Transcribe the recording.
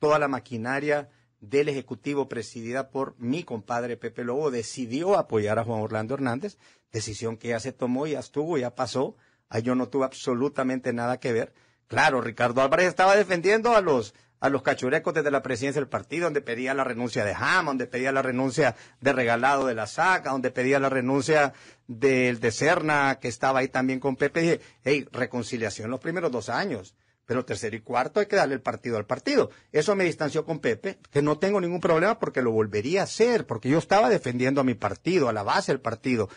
toda la maquinaria del Ejecutivo presidida por mi compadre Pepe Lobo decidió apoyar a Juan Orlando Hernández, decisión que ya se tomó, ya estuvo, ya pasó, ahí yo no tuve absolutamente nada que ver. Claro, Ricardo Álvarez estaba defendiendo a los cachurecos desde la presidencia del partido, donde pedía la renuncia de Ham, donde pedía la renuncia de Regalado de la Saca, donde pedía la renuncia del de Serna, que estaba ahí también con Pepe. Dije, hey, reconciliación los primeros dos años. Pero tercero y cuarto hay que darle el partido al partido. Eso me distanció con Pepe, que no tengo ningún problema porque lo volvería a hacer, porque yo estaba defendiendo a mi partido, a la base del partido.